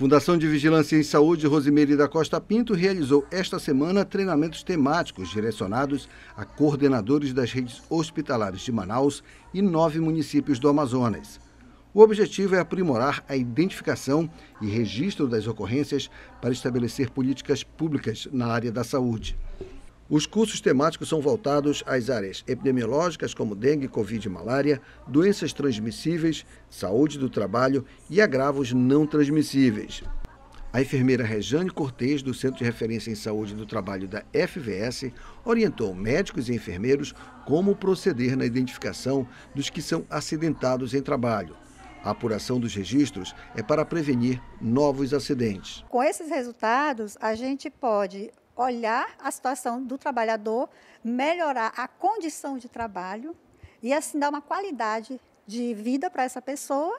Fundação de Vigilância em Saúde Rosimeire da Costa Pinto realizou esta semana treinamentos temáticos direcionados a coordenadores das redes hospitalares de Manaus e nove municípios do Amazonas. O objetivo é aprimorar a identificação e registro das ocorrências para estabelecer políticas públicas na área da saúde. Os cursos temáticos são voltados às áreas epidemiológicas, como dengue, covid e malária, doenças transmissíveis, saúde do trabalho e agravos não transmissíveis. A enfermeira Rejane Cortez, do Centro de Referência em Saúde do Trabalho da FVS, orientou médicos e enfermeiros como proceder na identificação dos que são acidentados em trabalho. A apuração dos registros é para prevenir novos acidentes. Com esses resultados, a gente pode olhar a situação do trabalhador, melhorar a condição de trabalho e assim dar uma qualidade de vida para essa pessoa.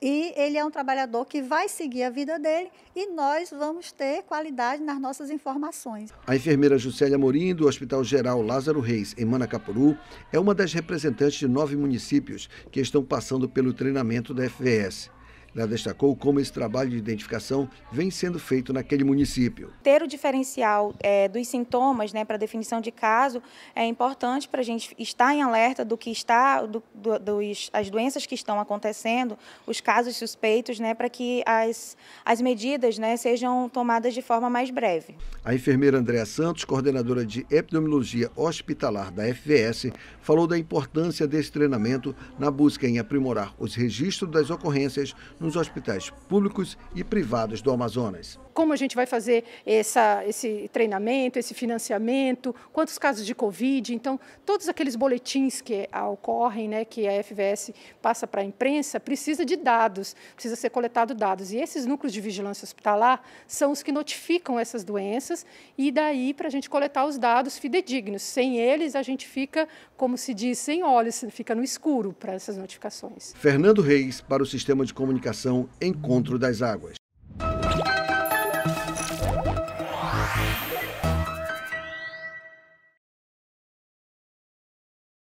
E ele é um trabalhador que vai seguir a vida dele e nós vamos ter qualidade nas nossas informações. A enfermeira Juscelia Morim, do Hospital Geral Lázaro Reis, em Manacapuru, é uma das representantes de nove municípios que estão passando pelo treinamento da FVS. Ela né, destacou como esse trabalho de identificação vem sendo feito naquele município. Ter o diferencial é, dos sintomas né, para definição de caso é importante para a gente estar em alerta do que está, do, do, dos, as doenças que estão acontecendo, os casos suspeitos, né, para que as, as medidas né, sejam tomadas de forma mais breve. A enfermeira Andréa Santos, coordenadora de epidemiologia hospitalar da FVS, falou da importância desse treinamento na busca em aprimorar os registros das ocorrências nos hospitais públicos e privados do Amazonas como a gente vai fazer essa, esse treinamento, esse financiamento, quantos casos de Covid. Então, todos aqueles boletins que ocorrem, né, que a FVS passa para a imprensa, precisa de dados, precisa ser coletado dados. E esses núcleos de vigilância hospitalar são os que notificam essas doenças e daí para a gente coletar os dados fidedignos. Sem eles, a gente fica, como se diz, sem olhos, fica no escuro para essas notificações. Fernando Reis, para o Sistema de Comunicação Encontro das Águas.